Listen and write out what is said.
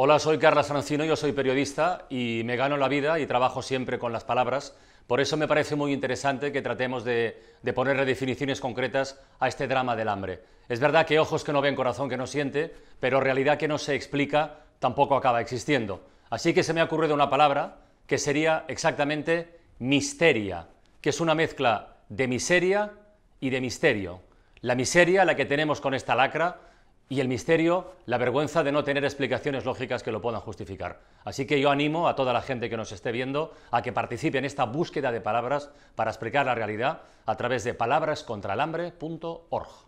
Hola, soy Carla Francino, yo soy periodista y me gano la vida y trabajo siempre con las palabras. Por eso me parece muy interesante que tratemos de, de ponerle definiciones concretas a este drama del hambre. Es verdad que ojos que no ven, corazón que no siente, pero realidad que no se explica tampoco acaba existiendo. Así que se me ha ocurrido una palabra que sería exactamente misteria, que es una mezcla de miseria y de misterio. La miseria, la que tenemos con esta lacra, y el misterio, la vergüenza de no tener explicaciones lógicas que lo puedan justificar. Así que yo animo a toda la gente que nos esté viendo a que participe en esta búsqueda de palabras para explicar la realidad a través de palabrascontralhambre.org.